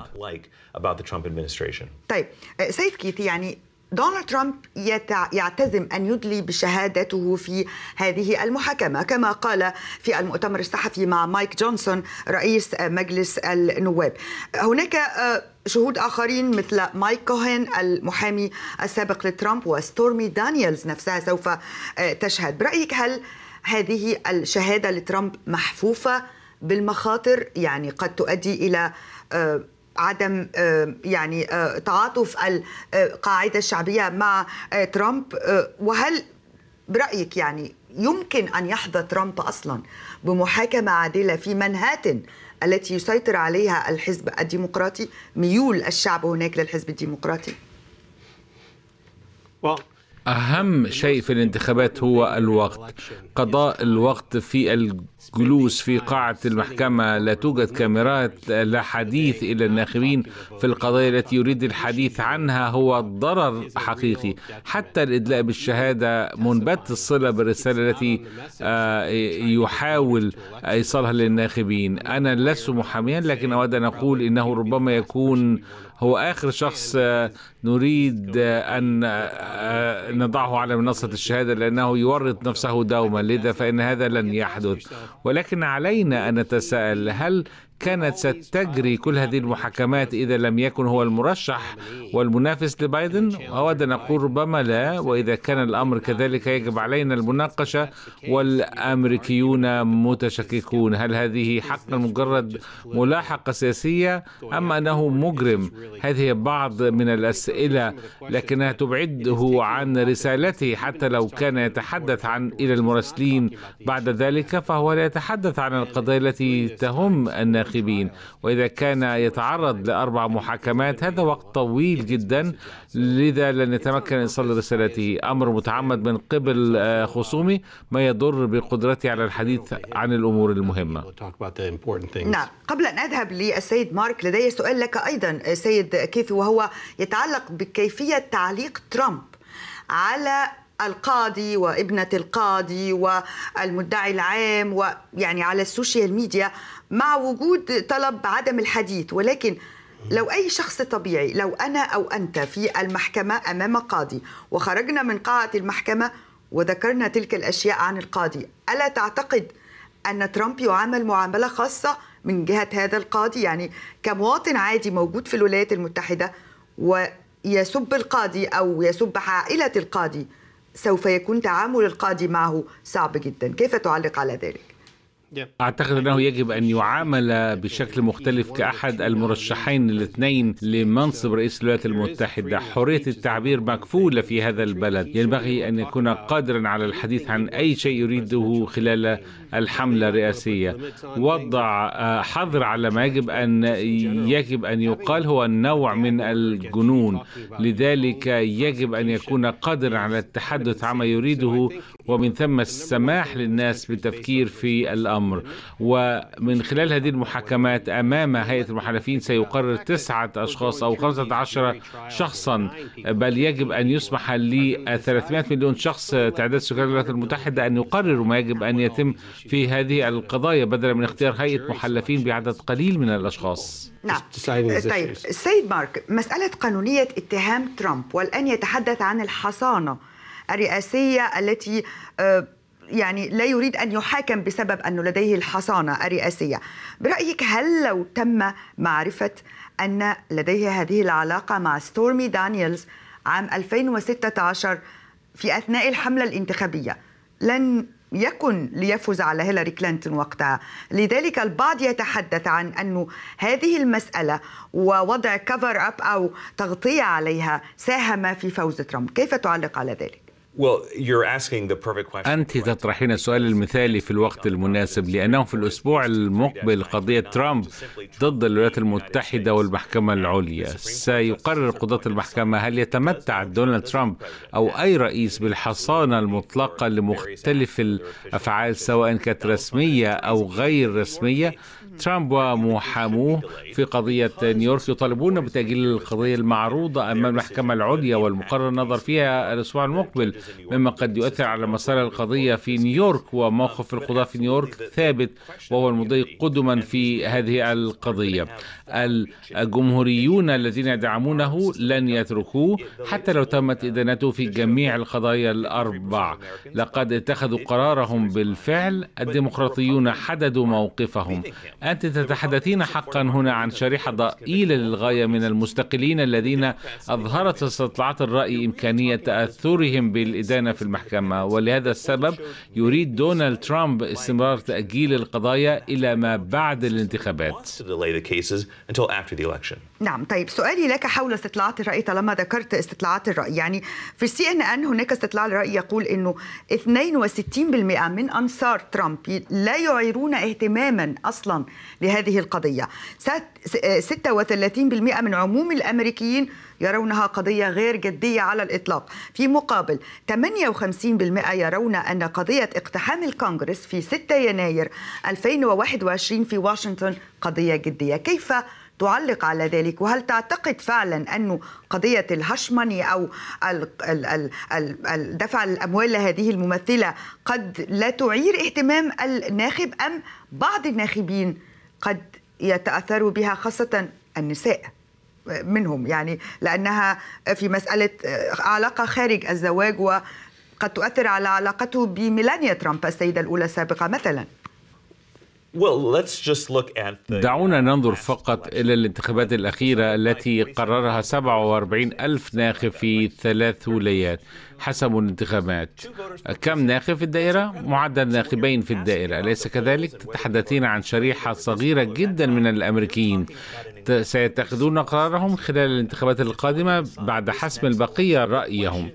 طيب آه، سيد كيتي يعني دونالد ترامب يعتزم أن يدلي بشهادته في هذه المحاكمة كما قال في المؤتمر الصحفي مع مايك جونسون رئيس مجلس النواب هناك آه، شهود آخرين مثل مايك كوهين المحامي السابق لترامب وستورمي دانييلز نفسها سوف آه، تشهد برأيك هل هذه الشهادة لترامب محفوفة بالمخاطر يعني قد تؤدي إلى آه، عدم آه، يعني آه، تعاطف القاعده الشعبيه مع آه، ترامب وهل برايك يعني يمكن ان يحظى ترامب اصلا بمحاكمه عادله في منهاتن التي يسيطر عليها الحزب الديمقراطي ميول الشعب هناك للحزب الديمقراطي well أهم شيء في الانتخابات هو الوقت قضاء الوقت في الجلوس في قاعة المحكمة لا توجد كاميرات لا حديث إلى الناخبين في القضايا التي يريد الحديث عنها هو ضرر حقيقي حتى الإدلاء بالشهادة منبت الصلة بالرسالة التي آه، يحاول إيصالها للناخبين أنا لست محاميا لكن أود أن أقول إنه ربما يكون هو آخر شخص آه، نريد آه، أن آه، نضعه على منصة الشهادة لأنه يورط نفسه دوما لذا فإن هذا لن يحدث ولكن علينا أن نتساءل هل كانت ستجري كل هذه المحاكمات إذا لم يكن هو المرشح والمنافس لبايدن أود أن أقول ربما لا وإذا كان الأمر كذلك يجب علينا المناقشة والأمريكيون متشككون هل هذه حقا مجرد ملاحقة سياسية أم أنه مجرم هذه بعض من الأسئلة لكنها تبعده عن رسالته حتى لو كان يتحدث عن إلى المراسلين بعد ذلك فهو لا يتحدث عن القضايا التي تهم الناخبين الناخبين وإذا كان يتعرض لأربع محاكمات هذا وقت طويل جدا لذا لن يتمكن من إيصال رسالته أمر متعمد من قبل آه، خصومي ما يضر بقدرتي على الحديث عن الأمور المهمة نعم قبل أن أذهب للسيد مارك لدي سؤال لك أيضا سيد كيث وهو يتعلق بكيفية تعليق ترامب على القاضي وابنة القاضي والمدعي العام ويعني على السوشيال ميديا مع وجود طلب عدم الحديث ولكن لو أي شخص طبيعي لو أنا أو أنت في المحكمة أمام قاضي وخرجنا من قاعة المحكمة وذكرنا تلك الأشياء عن القاضي ألا تعتقد أن ترامب يعامل معاملة خاصة من جهة هذا القاضي يعني كمواطن عادي موجود في الولايات المتحدة ويسب القاضي أو يسب عائلة القاضي سوف يكون تعامل القاضي معه صعب جدا كيف تعلق على ذلك؟ أعتقد أنه يجب أن يعامل بشكل مختلف كأحد المرشحين الاثنين لمنصب رئيس الولايات المتحدة حرية التعبير مكفولة في هذا البلد ينبغي أن يكون قادرا على الحديث عن أي شيء يريده خلال الحملة الرئاسية وضع آه، حظر على ما يجب أن يجب أن يقال هو النوع من الجنون لذلك يجب أن يكون قادرا على التحدث عما يريده ومن ثم السماح للناس بالتفكير في الأمر ومن خلال هذه المحاكمات أمام هيئة المحلفين سيقرر تسعة أشخاص أو خمسة عشر شخصا بل يجب أن يسمح ل 300 مليون شخص تعداد سكان الولايات المتحدة أن يقرروا ما يجب أن يتم في هذه القضايا بدلا من اختيار هيئة محلفين بعدد قليل من الأشخاص نعم طيب السيد مارك مسألة قانونية اتهام ترامب والآن يتحدث عن الحصانة الرئاسية التي آه، يعني لا يريد أن يحاكم بسبب أنه لديه الحصانة الرئاسية برأيك هل لو تم معرفة أن لديه هذه العلاقة مع ستورمي دانييلز عام 2016 في أثناء الحملة الانتخابية لن يكن ليفوز على هيلاري كلينتون وقتها لذلك البعض يتحدث عن أن هذه المسألة ووضع كفر أب أو تغطية عليها ساهم في فوز ترامب كيف تعلق على ذلك؟ أنت تطرحين السؤال المثالي في الوقت المناسب لأنه في الأسبوع المقبل قضية ترامب ضد الولايات المتحدة والمحكمة العليا سيقرر قضاة المحكمة هل يتمتع دونالد ترامب أو أي رئيس بالحصانة المطلقة لمختلف الأفعال سواء كانت رسمية أو غير رسمية ترامب ومحاموه في قضية نيويورك يطالبون بتأجيل القضية المعروضة أمام المحكمة العليا والمقرر النظر فيها الأسبوع المقبل مما قد يؤثر على مسار القضية في نيويورك وموقف القضاة في نيويورك ثابت وهو المضي قدما في هذه القضية الجمهوريون الذين يدعمونه لن يتركوه حتى لو تمت إدانته في جميع القضايا الأربع لقد اتخذوا قرارهم بالفعل الديمقراطيون حددوا موقفهم أنت تتحدثين حقا هنا عن شريحة ضئيلة للغاية من المستقلين الذين أظهرت استطلاعات الرأي إمكانية تأثرهم بالإدانة في المحكمة ولهذا السبب يريد دونالد ترامب استمرار تأجيل القضايا إلى ما بعد الانتخابات نعم طيب سؤالي لك حول استطلاعات الرأي طالما ذكرت استطلاعات الرأي يعني في السي ان ان هناك استطلاع الرأي يقول انه 62% من انصار ترامب لا يعيرون اهتماما اصلا لهذه القضية 36% آه، من عموم الأمريكيين يرونها قضية غير جدية على الإطلاق في مقابل 58% يرون أن قضية اقتحام الكونغرس في 6 يناير 2021 في واشنطن قضية جدية كيف تعلق على ذلك وهل تعتقد فعلا أن قضية الهشمني أو دفع الأموال لهذه الممثلة قد لا تعير اهتمام الناخب أم بعض الناخبين قد يتاثروا بها خاصه النساء منهم يعني لانها في مساله علاقه خارج الزواج وقد تؤثر على علاقته بميلانيا ترامب السيده الاولى السابقه مثلا دعونا ننظر فقط إلى الانتخابات الأخيرة التي قررها 47 ألف ناخب في ثلاث ولايات حسب الانتخابات كم ناخب في الدائرة؟ معدل ناخبين في الدائرة أليس كذلك؟ تتحدثين عن شريحة صغيرة جدا من الأمريكيين سيتخذون قرارهم خلال الانتخابات القادمة بعد حسم البقية رأيهم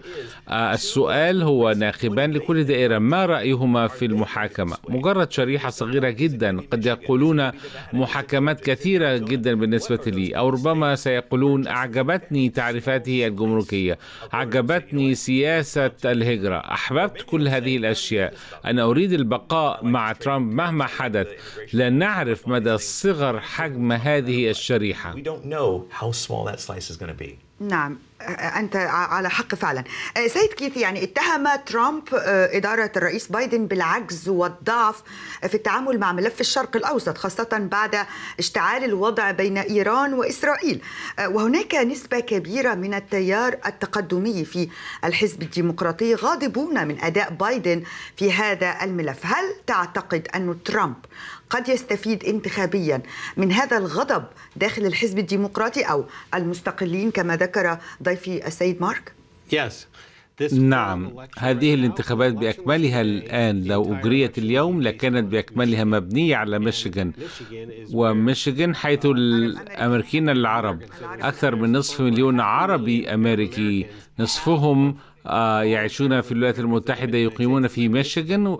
آه، السؤال هو ناخبان لكل دائرة ما رأيهما في المحاكمة مجرد شريحة صغيرة جدا قد يقولون محاكمات كثيرة جدا بالنسبة لي أو ربما سيقولون أعجبتني تعريفاته الجمركية أعجبتني سياسة الهجرة أحببت كل هذه الأشياء أنا أريد البقاء مع ترامب مهما حدث لن نعرف مدى صغر حجم هذه الشريحة الريحة نعم أنت على حق فعلا سيد كيث يعني اتهم ترامب إدارة الرئيس بايدن بالعجز والضعف في التعامل مع ملف الشرق الأوسط خاصة بعد اشتعال الوضع بين إيران وإسرائيل وهناك نسبة كبيرة من التيار التقدمي في الحزب الديمقراطي غاضبون من أداء بايدن في هذا الملف هل تعتقد أن ترامب قد يستفيد انتخابيا من هذا الغضب داخل الحزب الديمقراطي أو المستقلين كما ذكر ضيفي السيد مارك؟ yes. نعم هذه الانتخابات بأكملها الآن لو أجريت اليوم لكانت بأكملها مبنية على ميشيغان وميشيغان حيث الأمريكيين العرب أكثر من نصف مليون عربي أمريكي نصفهم آه، يعيشون في الولايات المتحدة يقيمون في ميشيغان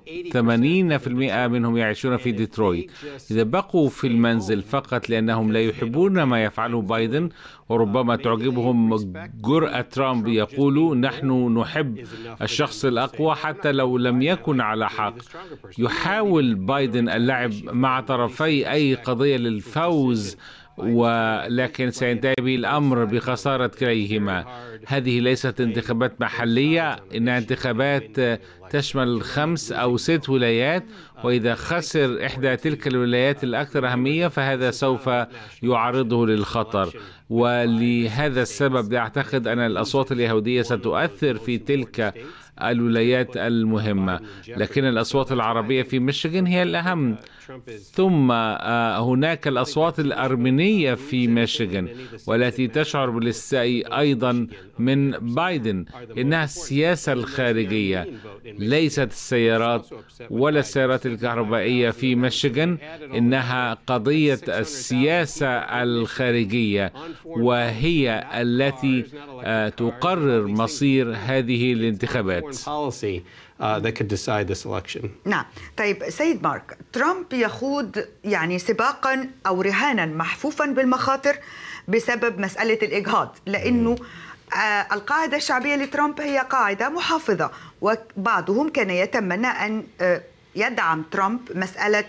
80% منهم يعيشون في ديترويت إذا بقوا في المنزل فقط لأنهم لا يحبون ما يفعله بايدن وربما تعجبهم جرأة ترامب يقول نحن نحب الشخص الأقوى حتى لو لم يكن على حق يحاول بايدن اللعب مع طرفي أي قضية للفوز ولكن سينتهي الأمر بخسارة كليهما هذه ليست انتخابات محلية إنها انتخابات تشمل خمس أو ست ولايات وإذا خسر إحدى تلك الولايات الأكثر أهمية فهذا سوف يعرضه للخطر ولهذا السبب أعتقد أن الأصوات اليهودية ستؤثر في تلك الولايات المهمة لكن الأصوات العربية في ميشيغان هي الأهم ثم آه، هناك الأصوات الأرمينية في ميشيغان والتي تشعر بالاستياء أيضا من بايدن إنها السياسة الخارجية ليست السيارات ولا السيارات الكهربائية في ميشيغان إنها قضية السياسة الخارجية وهي التي آه، تقرر مصير هذه الانتخابات Correct. policy uh, that could decide this election. نعم طيب سيد مارك ترامب يخوض يعني سباقا أو رهانا محفوفا بالمخاطر بسبب مسألة الإجهاض لأنه آه القاعدة الشعبية لترامب هي قاعدة محافظة وبعضهم كان يتمنى أن آه يدعم ترامب مسألة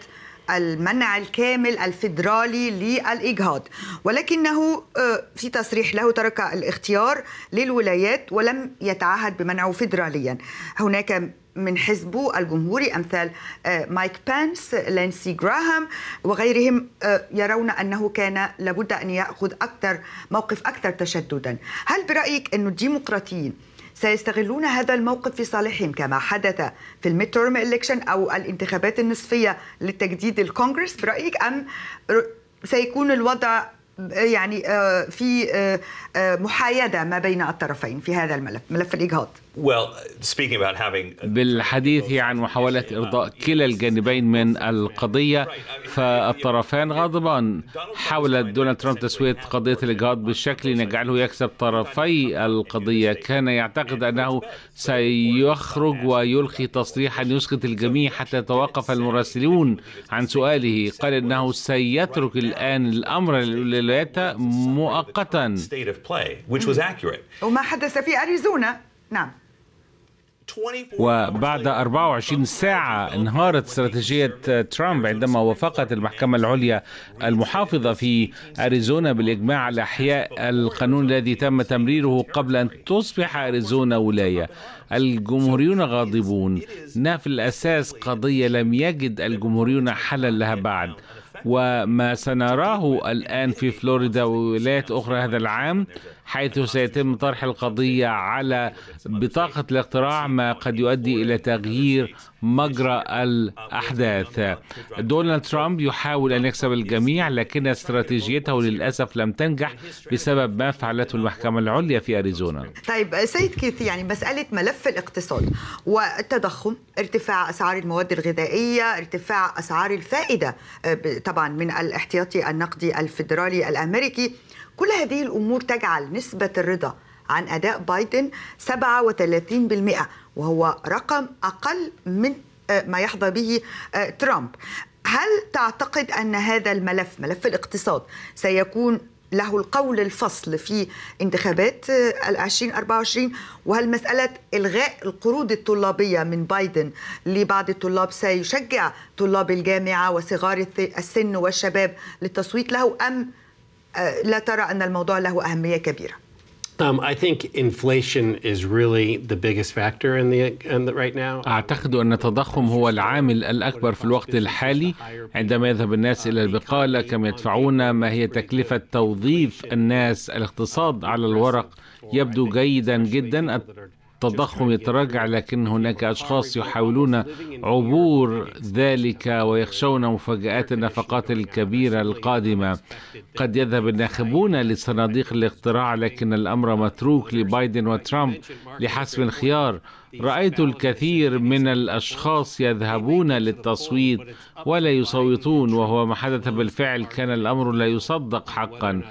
المنع الكامل الفيدرالي للإجهاض ولكنه آه، في تصريح له ترك الاختيار للولايات ولم يتعهد بمنعه فيدراليا هناك من حزبه الجمهوري أمثال آه، مايك بانس لانسي جراهام وغيرهم آه، يرون أنه كان لابد أن يأخذ أكثر موقف أكثر تشددا هل برأيك أن الديمقراطيين سيستغلون هذا الموقف في صالحهم كما حدث في الميد إلكشن أو الانتخابات النصفية لتجديد الكونغرس برأيك أم سيكون الوضع يعني آه، في آه، آه، محايدة ما بين الطرفين في هذا الملف ملف الإجهاض بالحديث عن محاولة إرضاء كلا الجانبين من القضية فالطرفان غاضبان حول دونالد ترامب تسوية قضية الإجهاض بالشكل يجعله يكسب طرفي القضية كان يعتقد أنه سيخرج ويلقي تصريحا يسقط الجميع حتى يتوقف المراسلون عن سؤاله قال أنه سيترك الآن الأمر للولايات مؤقتا وما حدث في أريزونا نعم وبعد 24 ساعة انهارت استراتيجية ترامب عندما وافقت المحكمة العليا المحافظة في أريزونا بالإجماع على إحياء القانون الذي تم تمريره قبل أن تصبح أريزونا ولاية الجمهوريون غاضبون إنها في الأساس قضية لم يجد الجمهوريون حلا لها بعد وما سنراه الآن في فلوريدا وولايات أخرى هذا العام حيث سيتم طرح القضية على بطاقة الاقتراع ما قد يؤدي إلى تغيير مجرى الأحداث دونالد ترامب يحاول أن يكسب الجميع لكن استراتيجيته للأسف لم تنجح بسبب ما فعلته المحكمة العليا في أريزونا طيب سيد كيث يعني مسألة ملف الاقتصاد والتضخم ارتفاع أسعار المواد الغذائية ارتفاع أسعار الفائدة طبعا طبعا من الاحتياطي النقدي الفيدرالي الامريكي كل هذه الامور تجعل نسبه الرضا عن اداء بايدن 37% وهو رقم اقل من آه، ما يحظى به آه، ترامب هل تعتقد ان هذا الملف ملف الاقتصاد سيكون له القول الفصل في انتخابات 2024 آه، وهل مسألة إلغاء القروض الطلابية من بايدن لبعض الطلاب سيشجع طلاب الجامعة وصغار السن والشباب للتصويت له أم آه، لا ترى أن الموضوع له أهمية كبيرة؟ أعتقد أن التضخم هو العامل الأكبر في الوقت الحالي عندما يذهب الناس إلى البقالة كم يدفعون ما هي تكلفة توظيف الناس الاقتصاد على الورق يبدو جيدا جدا التضخم يتراجع لكن هناك أشخاص يحاولون عبور ذلك ويخشون مفاجآت النفقات الكبيرة القادمة قد يذهب الناخبون لصناديق الاقتراع لكن الأمر متروك لبايدن وترامب لحسم الخيار رايت الكثير من الاشخاص يذهبون للتصويت ولا يصوتون وهو ما حدث بالفعل كان الامر لا يصدق حقا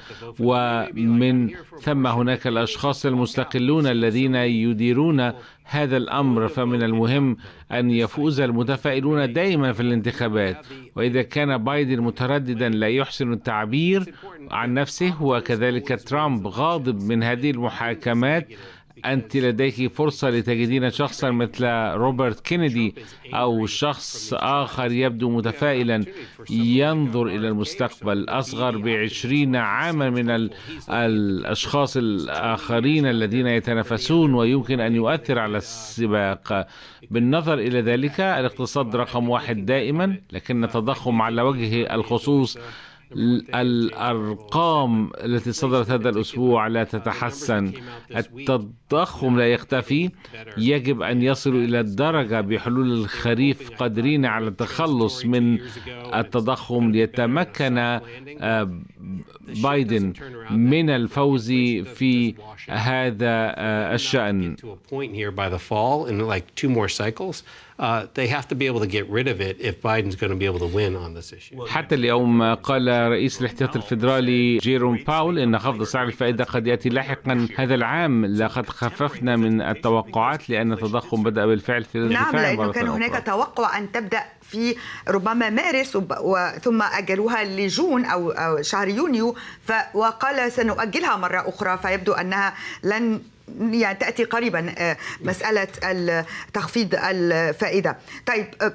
ومن ثم هناك الاشخاص المستقلون الذين يديرون هذا الامر فمن المهم ان يفوز المتفائلون دائما في الانتخابات واذا كان بايدن مترددا لا يحسن التعبير عن نفسه وكذلك ترامب غاضب من هذه المحاكمات أنت لديك فرصة لتجدين شخصا مثل روبرت كينيدي أو شخص آخر يبدو متفائلا ينظر إلى المستقبل أصغر بعشرين عاما من الأشخاص الآخرين الذين يتنافسون ويمكن أن يؤثر على السباق بالنظر إلى ذلك الاقتصاد رقم واحد دائما لكن التضخم على وجه الخصوص الأرقام التي صدرت هذا الأسبوع لا تتحسن التضخم لا يختفي يجب أن يصلوا إلى الدرجة بحلول الخريف قادرين على التخلص من التضخم ليتمكن آه، بايدن من الفوز في هذا آه، الشأن Uh, they have to be able to get rid of it if Biden's going to be able to win on this issue. حتى اليوم قال رئيس الاحتياط الفيدرالي جيروم باول ان خفض سعر الفائده قد ياتي لاحقا هذا العام لقد خففنا من التوقعات لان التضخم بدا بالفعل في نعم لانه كان هناك توقع ان تبدا في ربما مارس ثم اجلوها لجون او شهر يونيو وقال سنؤجلها مره اخرى فيبدو انها لن يعني تاتي قريبا آه، مساله تخفيض الفائده طيب آه،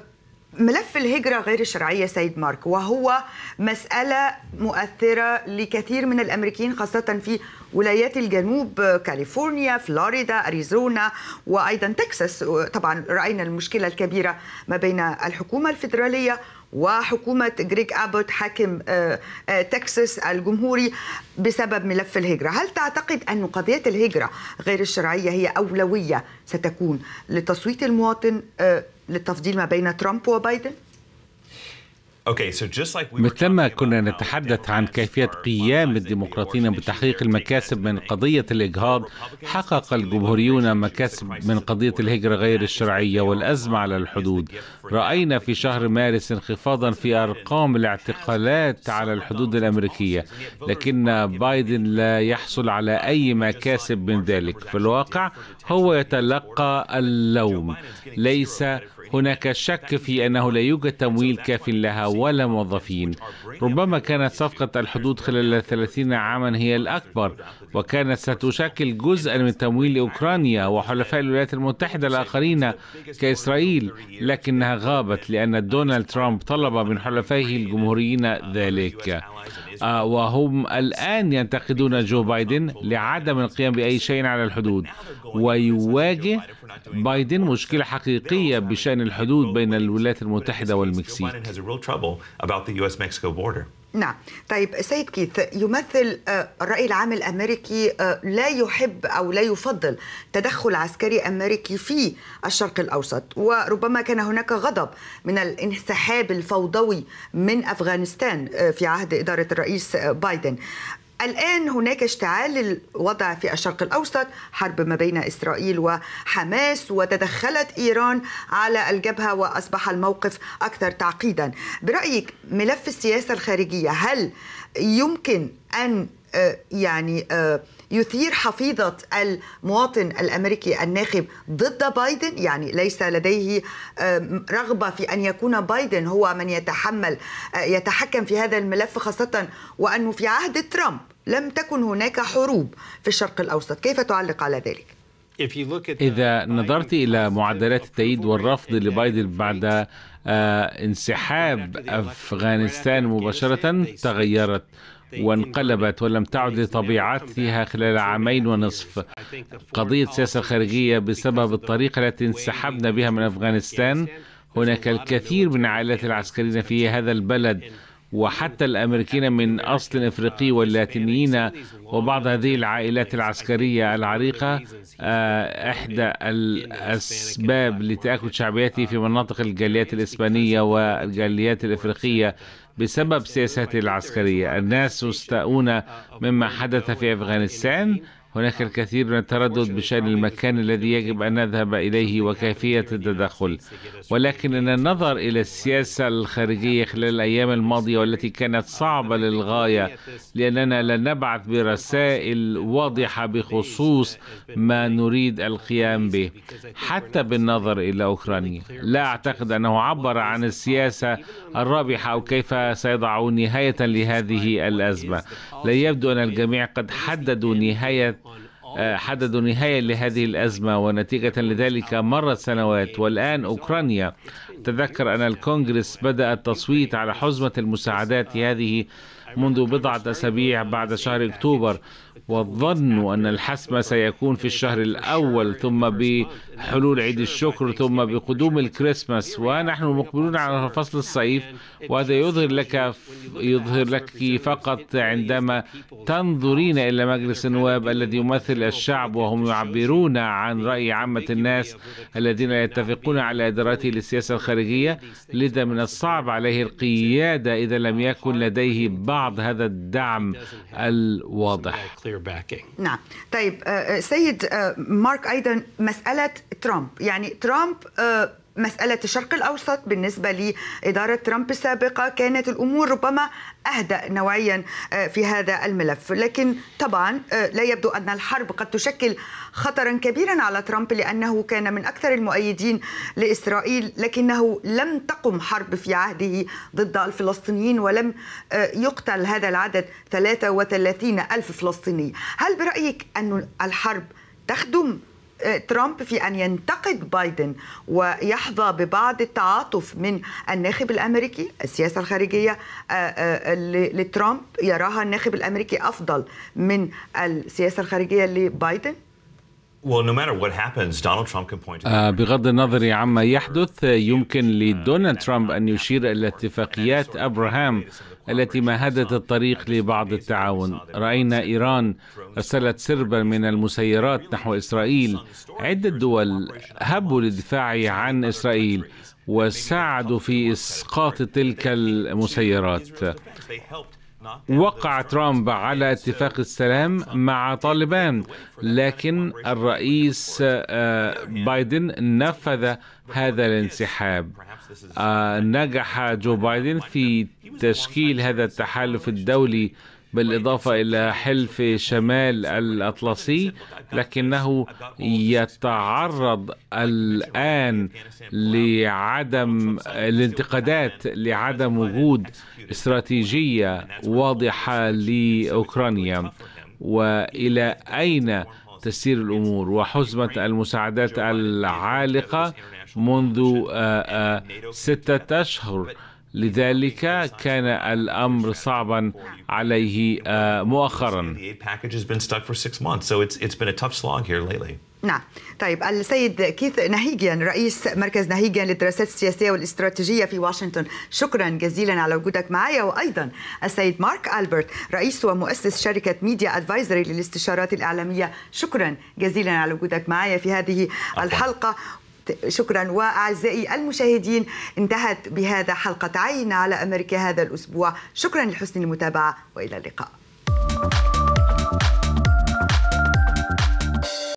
ملف الهجرة غير الشرعية سيد مارك وهو مسألة مؤثرة لكثير من الأمريكيين خاصة في ولايات الجنوب آه، كاليفورنيا فلوريدا أريزونا وأيضا تكساس طبعا رأينا المشكلة الكبيرة ما بين الحكومة الفيدرالية وحكومة جريج أبوت حاكم آه، آه، تكساس الجمهوري بسبب ملف الهجرة هل تعتقد أن قضية الهجرة غير الشرعية هي أولوية ستكون لتصويت المواطن آه، للتفضيل ما بين ترامب وبايدن؟ مثلما كنا نتحدث عن كيفية قيام الديمقراطيين بتحقيق المكاسب من قضية الإجهاض حقق الجمهوريون مكاسب من قضية الهجرة غير الشرعية والأزمة على الحدود رأينا في شهر مارس انخفاضا في أرقام الاعتقالات على الحدود الأمريكية لكن بايدن لا يحصل على أي مكاسب من ذلك في الواقع هو يتلقى اللوم ليس هناك شك في أنه لا يوجد تمويل كاف لها ولا موظفين ربما كانت صفقة الحدود خلال 30 عاما هي الأكبر وكانت ستشكل جزءا من تمويل أوكرانيا وحلفاء الولايات المتحدة الآخرين كإسرائيل لكنها غابت لأن دونالد ترامب طلب من حلفائه الجمهوريين ذلك آه، وهم الآن ينتقدون جو بايدن لعدم القيام بأي شيء على الحدود ويواجه بايدن مشكلة حقيقية بشأن الحدود بين الولايات المتحدة والمكسيك نعم طيب سيد كيث يمثل آه، الرأي العام الأمريكي آه، لا يحب أو لا يفضل تدخل عسكري أمريكي في الشرق الأوسط وربما كان هناك غضب من الانسحاب الفوضوي من أفغانستان آه، في عهد إدارة الرئيس بايدن الآن هناك اشتعال للوضع في الشرق الأوسط حرب ما بين إسرائيل وحماس وتدخلت إيران على الجبهة وأصبح الموقف أكثر تعقيدا برأيك ملف السياسة الخارجية هل يمكن أن آه، يعني آه، يثير حفيظة المواطن الأمريكي الناخب ضد بايدن يعني ليس لديه رغبة في أن يكون بايدن هو من يتحمل آه، يتحكم في هذا الملف خاصة وأنه في عهد ترامب لم تكن هناك حروب في الشرق الأوسط كيف تعلق على ذلك؟ إذا نظرت إلى معدلات التأييد والرفض لبايدن بعد آه، انسحاب أفغانستان مباشرة تغيرت وانقلبت ولم تعد لطبيعتها خلال عامين ونصف قضية السياسة الخارجية بسبب الطريقة التي انسحبنا بها من أفغانستان هناك الكثير من العائلات العسكريين في هذا البلد وحتى الأمريكيين من أصل إفريقي واللاتينيين وبعض هذه العائلات العسكرية العريقة آه، إحدى الأسباب لتأكد شعبيتي في مناطق الجاليات الإسبانية والجاليات الإفريقية بسبب سياساته العسكرية الناس يستاءون مما حدث في أفغانستان هناك الكثير من التردد بشأن المكان الذي يجب أن نذهب إليه وكيفية التدخل ولكن النظر إلى السياسة الخارجية نعم. خلال الأيام الماضية والتي كانت صعبة للغاية لأننا لن نبعث برسائل واضحة بخصوص ما نريد القيام به حتى بالنظر إلى أوكرانيا لا أعتقد أنه عبر عن السياسة الرابحة أو كيف سيضعوا نهاية لهذه الأزمة لا يبدو أن الجميع قد حددوا نهاية آه، حددوا نهاية لهذه الأزمة ونتيجة لذلك مرت سنوات والآن أوكرانيا تذكر أن الكونغرس بدأ التصويت على حزمة المساعدات هذه منذ بضعة أسابيع بعد شهر أكتوبر والظن أن الحسم سيكون في الشهر الأول ثم بحلول عيد الشكر ثم بقدوم الكريسماس ونحن مقبلون على فصل الصيف وهذا يظهر لك يظهر لك فقط عندما تنظرين إلى مجلس النواب الذي يمثل الشعب وهم يعبرون عن رأي عامة الناس الذين يتفقون على إدارته للسياسة الخارجية لذا من الصعب عليه القيادة إذا لم يكن لديه بعض هذا الدعم الواضح their backing. نعم طيب آه، آه، سيد آه، مارك أيضا مسألة ترامب يعني ترامب مسألة الشرق الأوسط بالنسبة لإدارة ترامب السابقة كانت الأمور ربما أهدأ نوعيا آه، في هذا الملف لكن طبعا آه، لا يبدو أن الحرب قد تشكل خطرا كبيرا على ترامب لأنه كان من أكثر المؤيدين لإسرائيل لكنه لم تقم حرب في عهده ضد الفلسطينيين ولم آه، يقتل هذا العدد 33 ألف فلسطيني هل برأيك أن الحرب تخدم آه، ترامب في أن ينتقد بايدن ويحظى ببعض التعاطف من الناخب الأمريكي السياسة الخارجية آه، آه، لترامب يراها الناخب الأمريكي أفضل من السياسة الخارجية لبايدن آه، بغض النظر عما يحدث يمكن لدونالد ترامب أن يشير إلى اتفاقيات أبراهام التي مهدت الطريق لبعض التعاون رأينا إيران أرسلت سربا من المسيرات نحو إسرائيل عدة دول هبوا للدفاع عن إسرائيل وساعدوا في إسقاط تلك المسيرات وقع ترامب على اتفاق السلام مع طالبان لكن الرئيس آه، بايدن نفذ هذا الانسحاب آه، نجح جو بايدن في تشكيل هذا التحالف الدولي بالإضافة إلى حلف شمال الأطلسي لكنه يتعرض الآن لعدم الانتقادات لعدم وجود استراتيجية واضحة لأوكرانيا وإلى أين تسير الأمور وحزمة المساعدات العالقة منذ آه، آه، ستة أشهر لذلك كان الأمر صعبا عليه آه، مؤخرا نعم طيب السيد كيث نهيجيان رئيس مركز نهيجيان للدراسات السياسية والاستراتيجية في واشنطن شكرا جزيلا على وجودك معي وأيضا السيد مارك ألبرت رئيس ومؤسس شركة ميديا أدفايزري للاستشارات الإعلامية شكرا جزيلا على وجودك معي في هذه الحلقة شكرا وأعزائي المشاهدين انتهت بهذا حلقة عين على أمريكا هذا الأسبوع شكرا لحسن المتابعة وإلى اللقاء